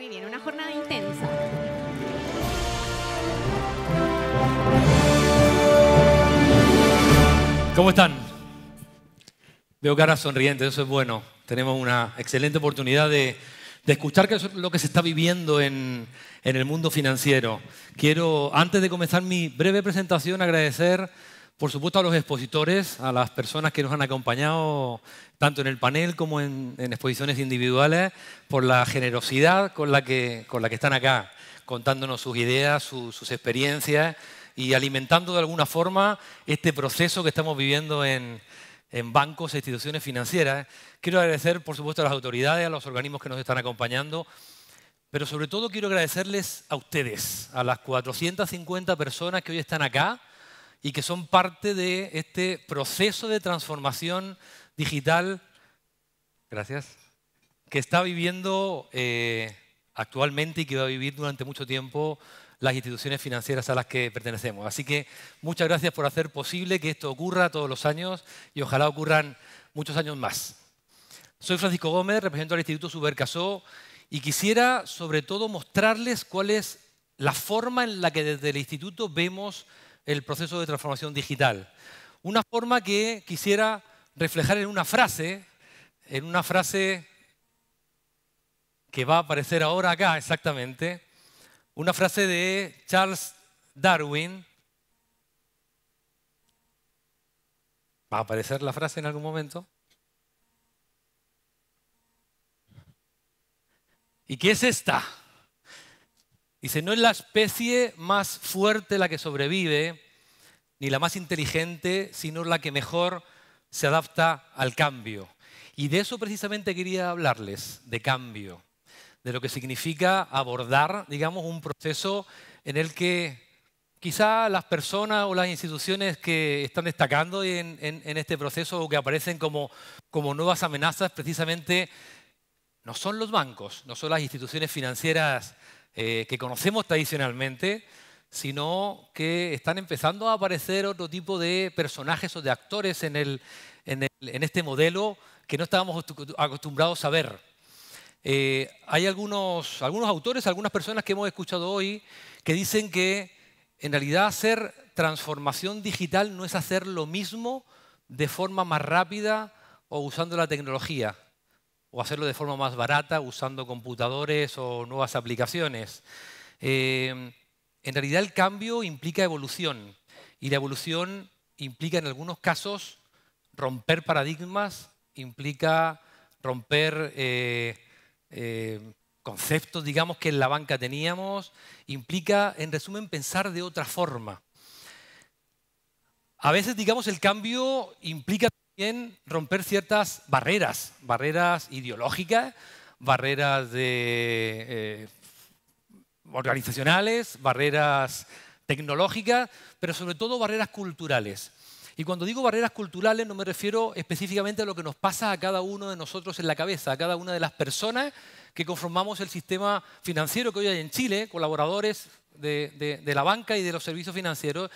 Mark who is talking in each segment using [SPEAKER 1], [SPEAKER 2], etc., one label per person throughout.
[SPEAKER 1] Muy bien, una jornada intensa. ¿Cómo están? Veo caras sonrientes, eso es bueno. Tenemos una excelente oportunidad de, escuchar qué es lo que se está viviendo en, en el mundo financiero. Quiero, antes de comenzar mi breve presentación, agradecer por supuesto a los expositores, a las personas que nos han acompañado tanto en el panel como en, exposiciones individuales, por la generosidad con la, que, están acá, contándonos sus ideas, sus experiencias y alimentando de alguna forma este proceso que estamos viviendo en, en bancos e instituciones financieras. Quiero agradecer, por supuesto, a las autoridades, a los organismos que nos están acompañando, pero sobre todo quiero agradecerles a ustedes, a las 450 personas que hoy están acá y que son parte de este proceso de transformación digital, gracias, que está viviendo eh, actualmente y que va a vivir durante mucho tiempo las instituciones financieras a las que pertenecemos. Así que muchas gracias por hacer posible que esto ocurra todos los años y ojalá ocurran muchos años más. Soy Francisco Gómez, represento al Instituto Supercasó y quisiera sobre todo mostrarles cuál es la forma en la que desde el instituto vemos el proceso de transformación digital. Una forma que quisiera reflejar en una frase, en una frase que va a aparecer ahora acá exactamente, una frase de Charles Darwin. ¿Va a aparecer la frase en algún momento? ¿Y qué es esta? Dice, no es la especie más fuerte la que sobrevive, ni la más inteligente, sino la que mejor se adapta al cambio. Y de eso precisamente quería hablarles, de cambio, de lo que significa abordar, digamos, un proceso en el que quizá las personas o las instituciones que están destacando en, este proceso o que aparecen como, como nuevas amenazas, precisamente no son los bancos, no son las instituciones financieras eh, que conocemos tradicionalmente, sino que están empezando a aparecer otro tipo de personajes o de actores en, este modelo que no estábamos acostumbrados a ver. Eh, hay algunos autores, algunas personas que hemos escuchado hoy que dicen que en realidad hacer transformación digital no es hacer lo mismo de forma más rápida o usando la tecnología o hacerlo de forma más barata usando computadores o nuevas aplicaciones. Eh, en realidad el cambio implica evolución y la evolución implica en algunos casos romper paradigmas, implica romper eh, eh, conceptos, digamos, que en la banca teníamos, implica, en resumen, pensar de otra forma. A veces, digamos, el cambio implica romper ciertas barreras, barreras ideológicas, barreras eh, organizacionales, barreras tecnológicas, pero sobre todo barreras culturales. Y cuando digo barreras culturales no me refiero específicamente a lo que nos pasa a cada uno de nosotros en la cabeza, a cada una de las personas que conformamos el sistema financiero que hoy hay en Chile, colaboradores de, de la banca y de los servicios financieros,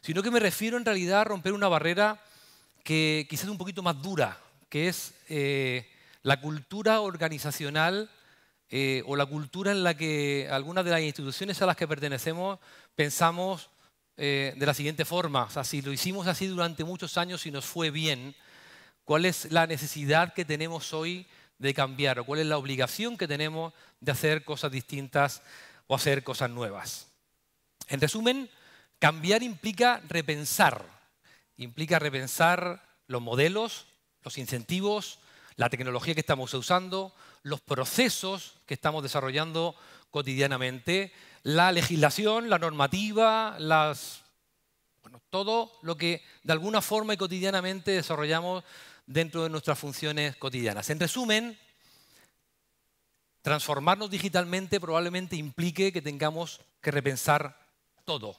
[SPEAKER 1] sino que me refiero en realidad a romper una barrera que quizás un poquito más dura, que es eh, la cultura organizacional eh, o la cultura en la que algunas de las instituciones a las que pertenecemos pensamos eh, de la siguiente forma. O sea, si lo hicimos así durante muchos años y nos fue bien, ¿cuál es la necesidad que tenemos hoy de cambiar o cuál es la obligación que tenemos de hacer cosas distintas o hacer cosas nuevas? En resumen, cambiar implica repensar implica repensar los modelos, los incentivos, la tecnología que estamos usando, los procesos que estamos desarrollando cotidianamente, la legislación, la normativa, las, bueno, todo lo que de alguna forma y cotidianamente desarrollamos dentro de nuestras funciones cotidianas. En resumen, transformarnos digitalmente probablemente implique que tengamos que repensar todo.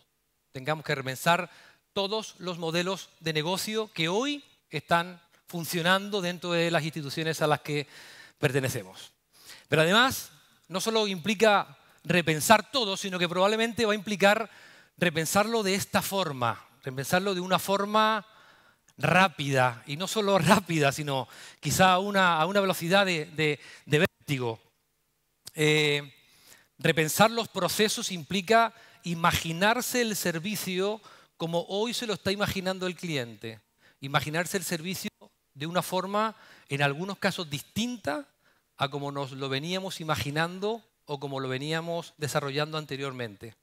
[SPEAKER 1] Tengamos que repensar todos los modelos de negocio que hoy están funcionando dentro de las instituciones a las que pertenecemos. Pero además, no solo implica repensar todo, sino que probablemente va a implicar repensarlo de esta forma, repensarlo de una forma rápida, y no solo rápida, sino quizá a una, velocidad de, vértigo. Eh, repensar los procesos implica imaginarse el servicio como hoy se lo está imaginando el cliente. Imaginarse el servicio de una forma, en algunos casos, distinta a como nos lo veníamos imaginando o como lo veníamos desarrollando anteriormente.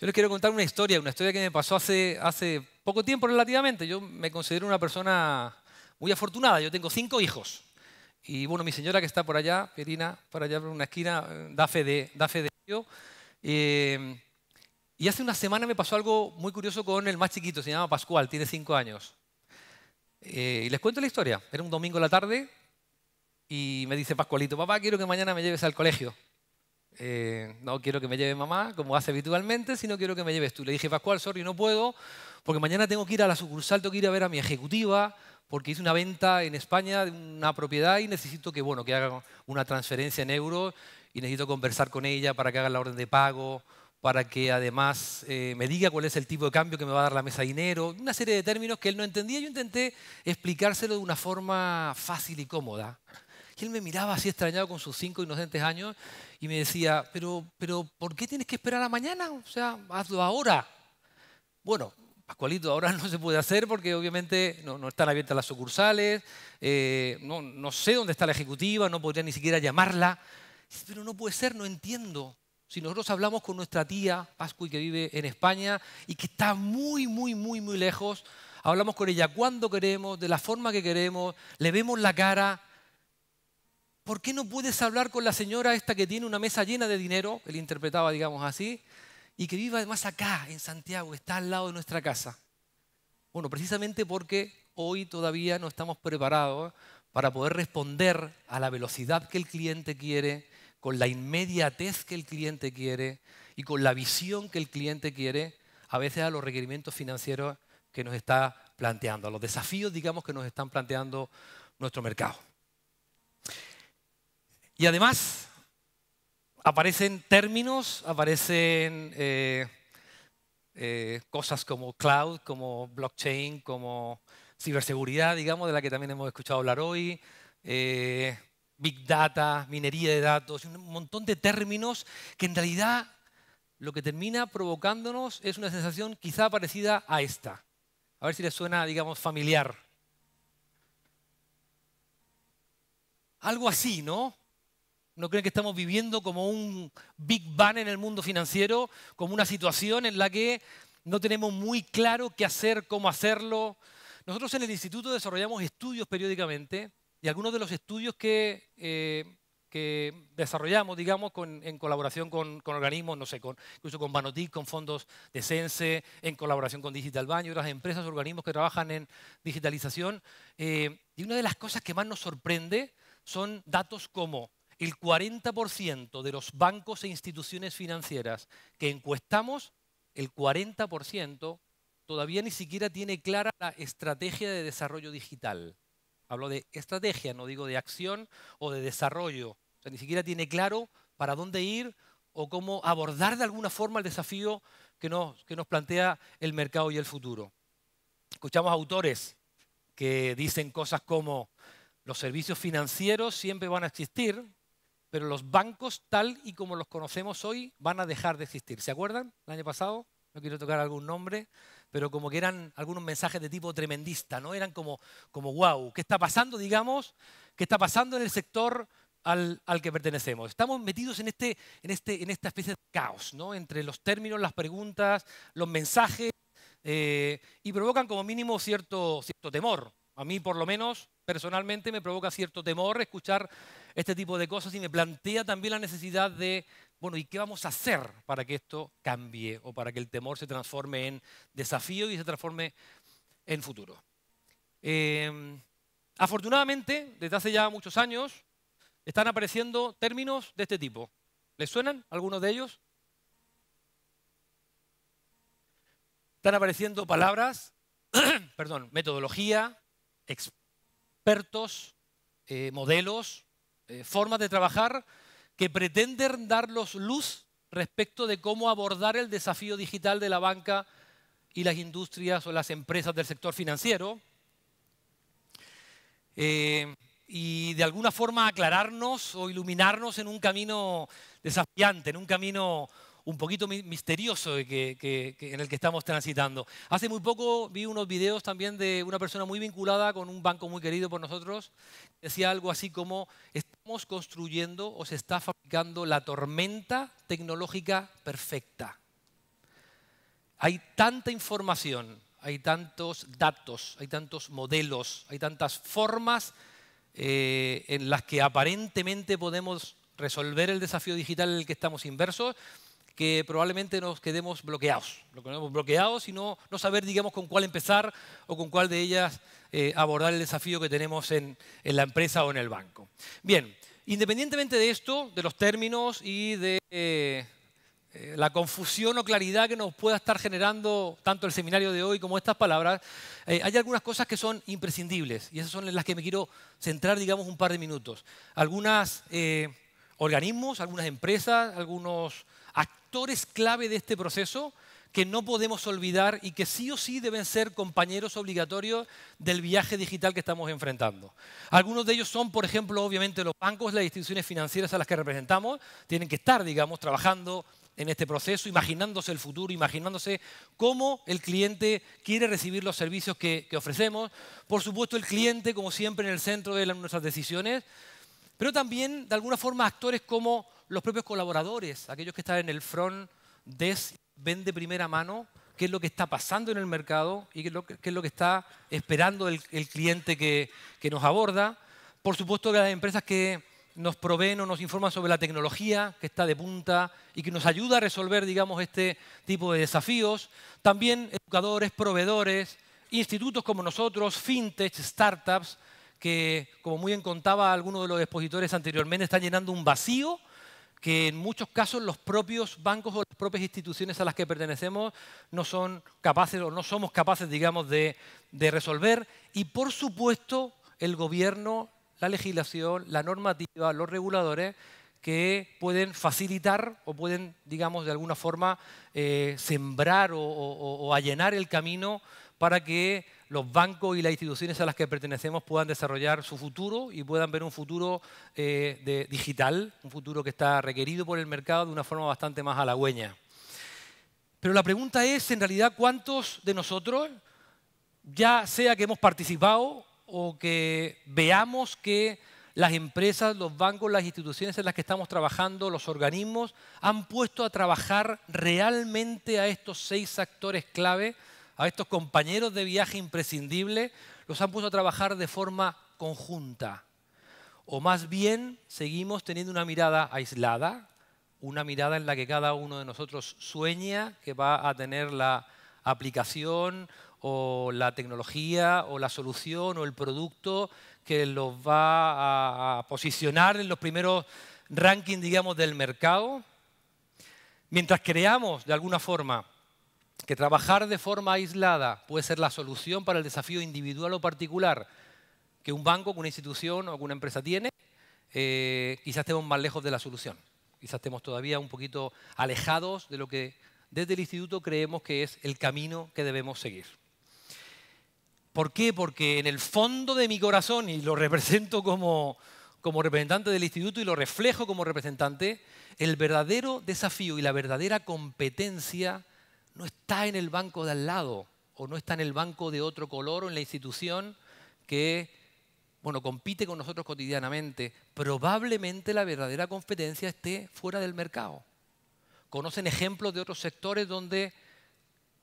[SPEAKER 1] Yo les quiero contar una historia, una historia que me pasó hace, hace poco tiempo relativamente. Yo me considero una persona muy afortunada. Yo tengo cinco hijos. Y bueno, mi señora que está por allá, Perina, por allá por una esquina, eh, da fe de, da fe de ello. Eh, y hace una semana me pasó algo muy curioso con el más chiquito, se llama Pascual, tiene cinco años. Eh, y les cuento la historia. Era un domingo a la tarde y me dice Pascualito, papá, quiero que mañana me lleves al colegio. Eh, no quiero que me lleve mamá, como hace habitualmente, sino quiero que me lleves tú. Le dije, Pascual, sorry, no puedo, porque mañana tengo que ir a la sucursal, tengo que ir a ver a mi ejecutiva, porque hice una venta en España de una propiedad y necesito que, bueno, que haga una transferencia en euros y necesito conversar con ella para que haga la orden de pago para que además eh, me diga cuál es el tipo de cambio que me va a dar la mesa de dinero, una serie de términos que él no entendía. Yo intenté explicárselo de una forma fácil y cómoda. Y él me miraba así extrañado con sus cinco inocentes años y me decía, pero, pero ¿por qué tienes que esperar a mañana? O sea, hazlo ahora. Bueno, Pascualito, ahora no se puede hacer porque obviamente no, están abiertas las sucursales, eh, no, no sé dónde está la ejecutiva, no podría ni siquiera llamarla. Pero no puede ser, no entiendo. Si nosotros hablamos con nuestra tía Pascuy que vive en España y que está muy, muy, muy, muy lejos, hablamos con ella cuando queremos, de la forma que queremos, le vemos la cara. ¿Por qué no puedes hablar con la señora esta que tiene una mesa llena de dinero, él interpretaba, digamos así, y que vive además acá, en Santiago, está al lado de nuestra casa? Bueno, precisamente porque hoy todavía no estamos preparados para poder responder a la velocidad que el cliente quiere con la inmediatez que el cliente quiere y con la visión que el cliente quiere, a veces a los requerimientos financieros que nos está planteando, a los desafíos, digamos, que nos están planteando nuestro mercado. Y además aparecen términos, aparecen eh, eh, cosas como cloud, como blockchain, como ciberseguridad, digamos, de la que también hemos escuchado hablar hoy, eh, Big Data, minería de datos, un montón de términos que en realidad lo que termina provocándonos es una sensación quizá parecida a esta. A ver si les suena, digamos, familiar. Algo así, ¿no? ¿No creen que estamos viviendo como un Big Bang en el mundo financiero, como una situación en la que no tenemos muy claro qué hacer, cómo hacerlo? Nosotros en el instituto desarrollamos estudios periódicamente y algunos de los estudios que, eh, desarrollamos, digamos, en colaboración con, organismos, no sé, con, incluso con Banotic, con fondos de Sense, en colaboración con Digital baño, otras empresas, organismos que trabajan en digitalización. Eh, y una de las cosas que más nos sorprende son datos como el 40% de los bancos e instituciones financieras que encuestamos, el 40% todavía ni siquiera tiene clara la estrategia de desarrollo digital. Hablo de estrategia, no digo de acción o de desarrollo. ni siquiera tiene claro para dónde ir o cómo abordar de alguna forma el desafío que nos, que nos plantea el mercado y el futuro. Escuchamos autores que dicen cosas como los servicios financieros siempre van a existir, pero los bancos tal y como los conocemos hoy van a dejar de existir. ¿Se acuerdan? El año pasado no quiero tocar algún nombre, pero como que eran algunos mensajes de tipo tremendista, ¿no? Eran como, como wow, ¿qué está pasando, digamos? ¿Qué está pasando en el sector al, que pertenecemos. Estamos metidos en, este, en, este, en esta especie de caos, ¿no? entre los términos, las preguntas, los mensajes, eh, y provocan como mínimo cierto, cierto temor. A mí, por lo menos, personalmente me provoca cierto temor escuchar este tipo de cosas y me plantea también la necesidad de bueno, ¿y qué vamos a hacer para que esto cambie o para que el temor se transforme en desafío y se transforme en futuro? Em, afortunadamente, desde hace ya muchos años, están apareciendo términos de este tipo. ¿Les suenan algunos de ellos? Están apareciendo palabras, perdón, metodología, expertos, eh, modelos, eh, formas de trabajar que pretenden darnos luz respecto de cómo abordar el desafío digital de la banca y las industrias o las empresas del sector financiero. Eh, y de alguna forma aclararnos o iluminarnos en un camino desafiante, en un camino un poquito misterioso en el que estamos transitando. Hace muy poco vi unos videos también de una persona muy vinculada con un banco muy querido por nosotros, decía algo así como, construyendo o se está fabricando la tormenta tecnológica perfecta. Hay tanta información, hay tantos datos, hay tantos modelos, hay tantas formas eh, en las que aparentemente podemos resolver el desafío digital en el que estamos inversos, que probablemente nos quedemos bloqueados, nos quedemos bloqueados y no, saber, digamos, con cuál empezar o con cuál de ellas eh, abordar el desafío que tenemos en, en, la empresa o en el banco. Bien, independientemente de esto, de los términos y de eh, la confusión o claridad que nos pueda estar generando tanto el seminario de hoy como estas palabras, eh, hay algunas cosas que son imprescindibles y esas son en las que me quiero centrar, digamos, un par de minutos. Algunos organismos, algunas empresas, algunos actores clave de este proceso que no podemos olvidar y que sí o sí deben ser compañeros obligatorios del viaje digital que estamos enfrentando. Algunos de ellos son, por ejemplo, obviamente los bancos, las instituciones financieras a las que representamos, tienen que estar, digamos, trabajando en este proceso, imaginándose el futuro, imaginándose cómo el cliente quiere recibir los servicios que, que, ofrecemos. Por supuesto, el cliente, como siempre, en el centro de nuestras decisiones, pero también de alguna forma actores como los propios colaboradores, aquellos que están en el front desk, ven de primera mano qué es lo que está pasando en el mercado y qué es lo que, está esperando el, cliente que, nos aborda. Por supuesto que las empresas que nos proveen o nos informan sobre la tecnología que está de punta y que nos ayuda a resolver, digamos, este tipo de desafíos. También educadores, proveedores, institutos como nosotros, fintech, startups, que, como muy bien contaba alguno de los expositores anteriormente, están llenando un vacío que en muchos casos los propios bancos o las propias instituciones a las que pertenecemos no son capaces o no somos capaces, digamos, de, resolver. Y por supuesto, el gobierno, la legislación, la normativa, los reguladores que pueden facilitar o pueden, digamos, de alguna forma eh, sembrar o, o, o allanar el camino para que los bancos y las instituciones a las que pertenecemos puedan desarrollar su futuro y puedan ver un futuro eh, digital, un futuro que está requerido por el mercado de una forma bastante más halagüeña. Pero la pregunta es, en realidad, ¿cuántos de nosotros, ya sea que hemos participado o que veamos que las empresas, los bancos, las instituciones en las que estamos trabajando, los organismos, han puesto a trabajar realmente a estos seis actores clave a estos compañeros de viaje imprescindibles, los han puesto a trabajar de forma conjunta. O más bien seguimos teniendo una mirada aislada, una mirada en la que cada uno de nosotros sueña que va a tener la aplicación o la tecnología o la solución o el producto que los va a posicionar en los primeros rankings, digamos, del mercado. Mientras creamos, de alguna forma, que trabajar de forma aislada puede ser la solución para el desafío individual o particular que un banco, una institución o una empresa tiene, eh, quizás estemos más lejos de la solución. Quizás estemos todavía un poquito alejados de lo que desde el instituto creemos que es el camino que debemos seguir. ¿Por qué? Porque en el fondo de mi corazón, y lo represento como, como representante del instituto y lo reflejo como representante, el verdadero desafío y la verdadera competencia no está en el banco de al lado o no está en el banco de otro color o en la institución que bueno, compite con nosotros cotidianamente, probablemente la verdadera competencia esté fuera del mercado. Conocen ejemplos de otros sectores donde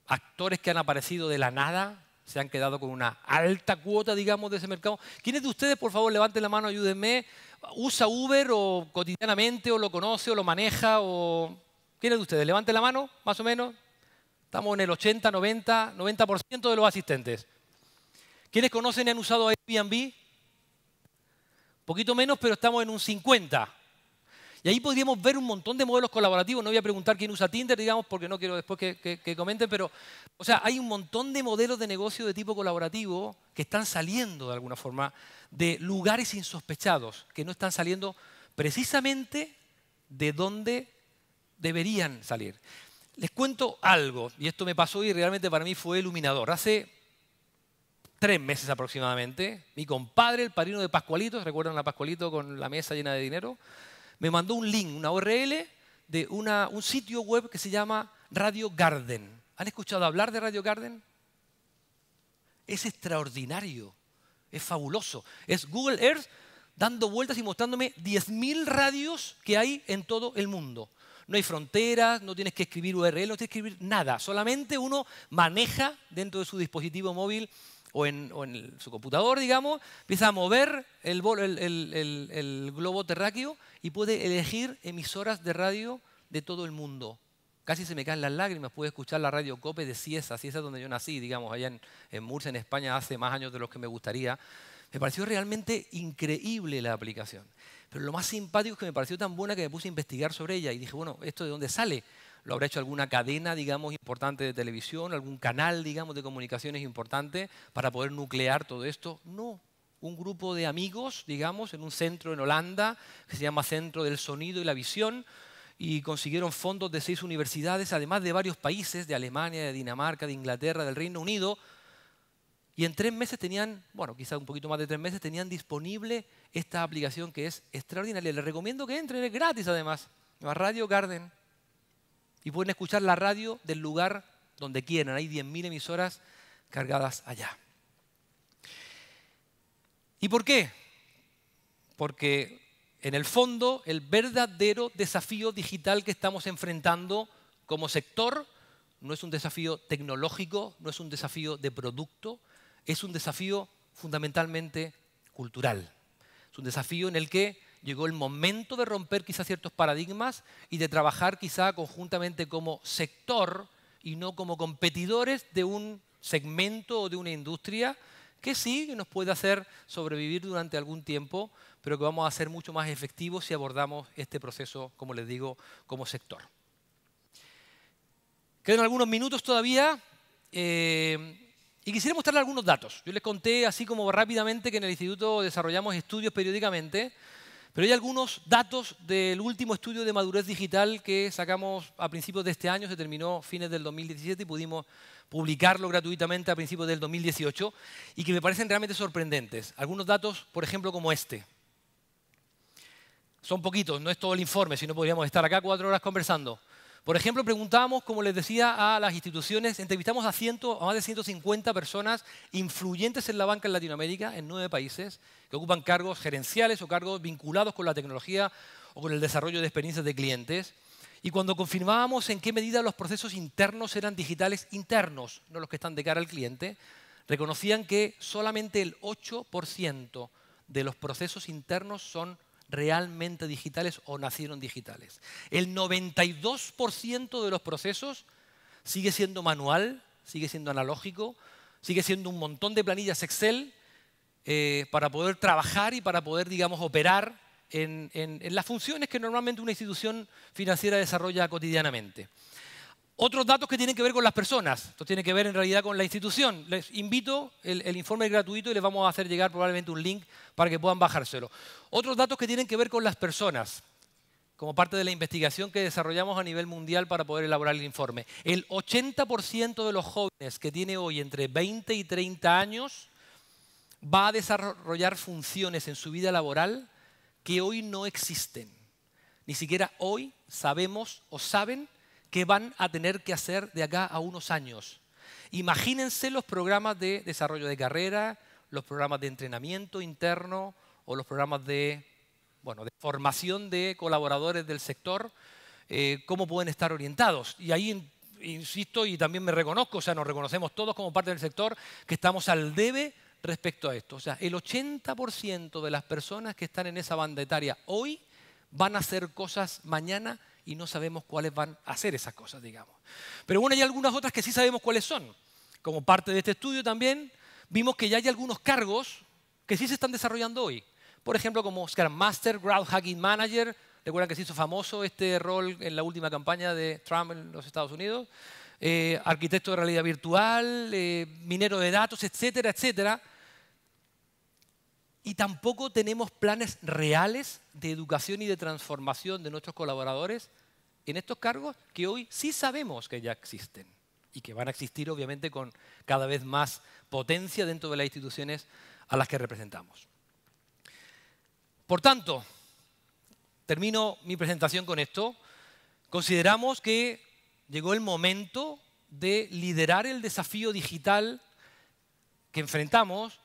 [SPEAKER 1] actores que han aparecido de la nada se han quedado con una alta cuota, digamos, de ese mercado. ¿Quiénes de ustedes, por favor, levanten la mano, ayúdenme? ¿Usa Uber o cotidianamente o lo conoce o lo maneja? O... ¿Quiénes de ustedes? Levanten la mano, más o menos. Estamos en el 80, 90, 90% de los asistentes. ¿Quiénes conocen y han usado Airbnb? Poquito menos, pero estamos en un 50. Y ahí podríamos ver un montón de modelos colaborativos. No voy a preguntar quién usa Tinder, digamos, porque no quiero después que, que comenten, pero, o sea, hay un montón de modelos de negocio de tipo colaborativo que están saliendo de alguna forma de lugares insospechados, que no están saliendo precisamente de donde deberían salir. Les cuento algo, y esto me pasó y realmente para mí fue iluminador. Hace tres meses aproximadamente, mi compadre, el padrino de Pascualito, ¿recuerdan a Pascualito con la mesa llena de dinero? Me mandó un link, una URL de un sitio web que se llama Radio Garden. ¿Han escuchado hablar de Radio Garden? Es extraordinario, es fabuloso. Es Google Earth dando vueltas y mostrándome 10.000 radios que hay en todo el mundo no hay fronteras, no tienes que escribir URL, no tienes que escribir nada. Solamente uno maneja dentro de su dispositivo móvil o en, su computador, digamos, empieza a mover el, globo terráqueo y puede elegir emisoras de radio de todo el mundo casi se me caen las lágrimas. Pude escuchar la radio Cope de CIESA. CIESA es donde yo nací, digamos, allá en, en, Murcia, en España, hace más años de los que me gustaría. Me pareció realmente increíble la aplicación. Pero lo más simpático es que me pareció tan buena que me puse a investigar sobre ella y dije, bueno, ¿esto de dónde sale? ¿Lo habrá hecho alguna cadena, digamos, importante de televisión, algún canal, digamos, de comunicaciones importante para poder nuclear todo esto? No. Un grupo de amigos, digamos, en un centro en Holanda que se llama Centro del Sonido y la Visión, y consiguieron fondos de seis universidades, además de varios países, de Alemania, de Dinamarca, de Inglaterra, del Reino Unido, y en tres meses tenían, bueno, quizás un poquito más de tres meses, tenían disponible esta aplicación que es extraordinaria. Les recomiendo que entren, es gratis además, a Radio Garden. Y pueden escuchar la radio del lugar donde quieran. Hay 10.000 emisoras cargadas allá. ¿Y por qué? Porque en el fondo el verdadero desafío digital que estamos enfrentando como sector no es un desafío tecnológico, no es un desafío de producto, es un desafío fundamentalmente cultural. Es un desafío en el que llegó el momento de romper quizá ciertos paradigmas y de trabajar quizá conjuntamente como sector y no como competidores de un segmento o de una industria que sí nos puede hacer sobrevivir durante algún tiempo, pero que vamos a ser mucho más efectivos si abordamos este proceso, como les digo, como sector. Quedan algunos minutos todavía. Eh, y quisiera mostrarles algunos datos. Yo les conté así como rápidamente que en el instituto desarrollamos estudios periódicamente, pero hay algunos datos del último estudio de madurez digital que sacamos a principios de este año, se terminó fines del 2017 y pudimos publicarlo gratuitamente a principios del 2018, y que me parecen realmente sorprendentes. Algunos datos, por ejemplo, como este. Son poquitos, no es todo el informe, si no podríamos estar acá cuatro horas conversando. Por ejemplo, preguntábamos, como les decía, a las instituciones, entrevistamos a, a más de 150 personas influyentes en la banca en Latinoamérica, en nueve países, que ocupan cargos gerenciales o cargos vinculados con la tecnología o con el desarrollo de experiencias de clientes. Y cuando confirmábamos en qué medida los procesos internos eran digitales internos, no los que están de cara al cliente, reconocían que solamente el 8% de los procesos internos son realmente digitales o nacieron digitales. El 92% de los procesos sigue siendo manual, sigue siendo analógico, sigue siendo un montón de planillas Excel eh, para poder trabajar y para poder, digamos, operar en las funciones que normalmente una institución financiera desarrolla cotidianamente. Otros datos que tienen que ver con las personas, esto tiene que ver en realidad con la institución. Les invito, el, informe es gratuito y les vamos a hacer llegar probablemente un link para que puedan bajárselo. Otros datos que tienen que ver con las personas, como parte de la investigación que desarrollamos a nivel mundial para poder elaborar el informe. El 80% de los jóvenes que tiene hoy entre 20 y 30 años va a desarrollar funciones en su vida laboral que hoy no existen. Ni siquiera hoy sabemos o saben que van a tener que hacer de acá a unos años. Imagínense los programas de desarrollo de carrera, los programas de entrenamiento interno o los programas de, bueno, de formación de colaboradores del sector, eh, cómo pueden estar orientados. Y ahí insisto y también me reconozco, o sea, nos reconocemos todos como parte del sector que estamos al debe respecto a esto. O sea, el 80% de las personas que están en esa banda etaria hoy van a hacer cosas mañana y no sabemos cuáles van a ser esas cosas, digamos. Pero bueno, hay algunas otras que sí sabemos cuáles son. Como parte de este estudio también vimos que ya hay algunos cargos que sí se están desarrollando hoy. Por ejemplo, como Scrum Master, Ground Hacking Manager. Recuerdan que se hizo famoso este rol en la última campaña de Trump en los Estados Unidos. Eh, arquitecto de realidad virtual, eh, minero de datos, etcétera, etcétera y tampoco tenemos planes reales de educación y de transformación de nuestros colaboradores en estos cargos que hoy sí sabemos que ya existen y que van a existir obviamente con cada vez más potencia dentro de las instituciones a las que representamos. Por tanto, termino mi presentación con esto. Consideramos que llegó el momento de liderar el desafío digital que enfrentamos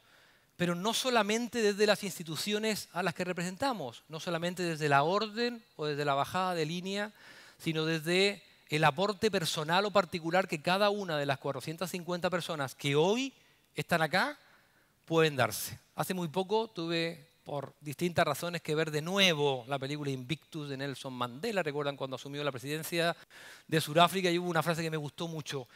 [SPEAKER 1] pero no solamente desde las instituciones a las que representamos, no solamente desde la orden o desde la bajada de línea, sino desde el aporte personal o particular que cada una de las 450 personas que hoy están acá pueden darse. Hace muy poco tuve por distintas razones que ver de nuevo la película Invictus de Nelson Mandela. Recuerdan cuando asumió la presidencia de Sudáfrica y hubo una frase que me gustó mucho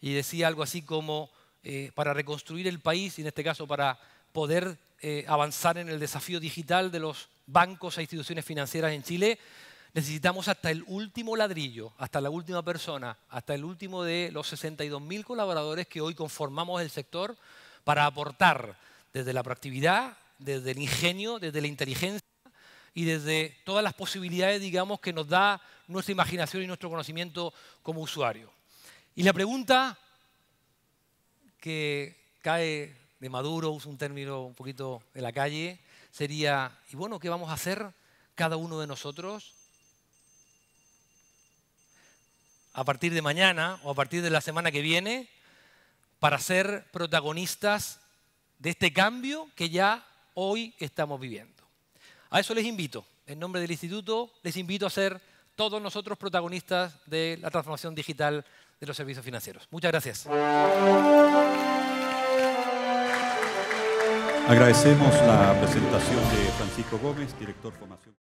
[SPEAKER 1] y decía algo así como, eh, para reconstruir el país y en este caso para poder eh, avanzar en el desafío digital de los bancos e instituciones financieras en Chile, necesitamos hasta el último ladrillo, hasta la última persona, hasta el último de los 62.000 colaboradores que hoy conformamos el sector para aportar desde la proactividad, desde el ingenio, desde la inteligencia y desde todas las posibilidades, digamos, que nos da nuestra imaginación y nuestro conocimiento como usuario. Y la pregunta que cae de Maduro, uso un término un poquito de la calle, sería, y bueno, ¿qué vamos a hacer cada uno de nosotros a partir de mañana o a partir de la semana que viene para ser protagonistas de este cambio que ya hoy estamos viviendo? A eso les invito. En nombre del instituto, les invito a ser todos nosotros protagonistas de la transformación digital de los servicios financieros. Muchas gracias. Agradecemos la presentación de Francisco Gómez, director formación.